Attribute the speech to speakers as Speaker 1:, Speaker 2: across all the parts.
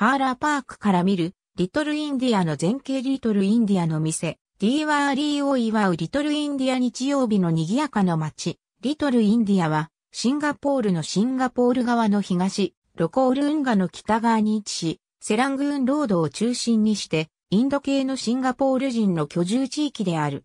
Speaker 1: ハーラーパークから見る、リトルインディアの前景リトルインディアの店、ディーワーリーを祝うリトルインディア日曜日の賑やかな街、リトルインディアは、シンガポールのシンガポール側の東、ロコール運河の北側に位置し、セラングーンロードを中心にして、インド系のシンガポール人の居住地域である。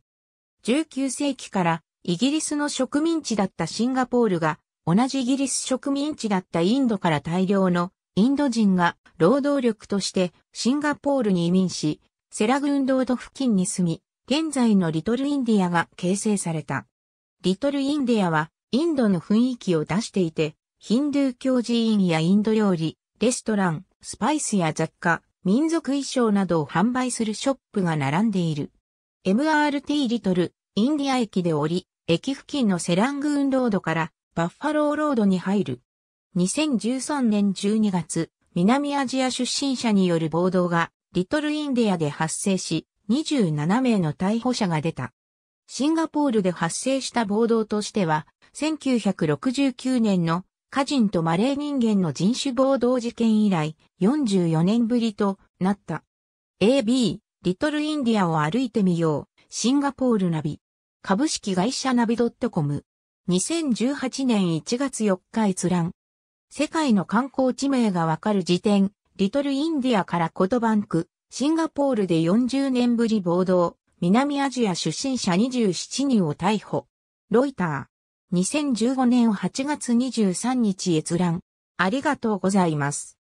Speaker 1: 19世紀からイギリスの植民地だったシンガポールが、同じイギリス植民地だったインドから大量のインド人が労働力としてシンガポールに移民し、セラグンロード付近に住み、現在のリトルインディアが形成された。リトルインディアはインドの雰囲気を出していて、ヒンドゥー教寺院やインド料理、レストラン、スパイスや雑貨、民族衣装などを販売するショップが並んでいる。MRT リトル、インディア駅で降り、駅付近のセラングーンロードからバッファローロードに入る。2013年12月、南アジア出身者による暴動が、リトルインディアで発生し、27名の逮捕者が出た。シンガポールで発生した暴動としては、1969年の歌人とマレー人間の人種暴動事件以来44年ぶりとなった。AB、リトルインディアを歩いてみよう、シンガポールナビ。株式会社ナビ .com。2018年1月4日閲覧。世界の観光地名がわかる辞典、リトルインディアからコトバンク、シンガポールで40年ぶり暴動、南アジア出身者27人を逮捕。ロイター。2015年8月23日閲覧。ありがとうございます。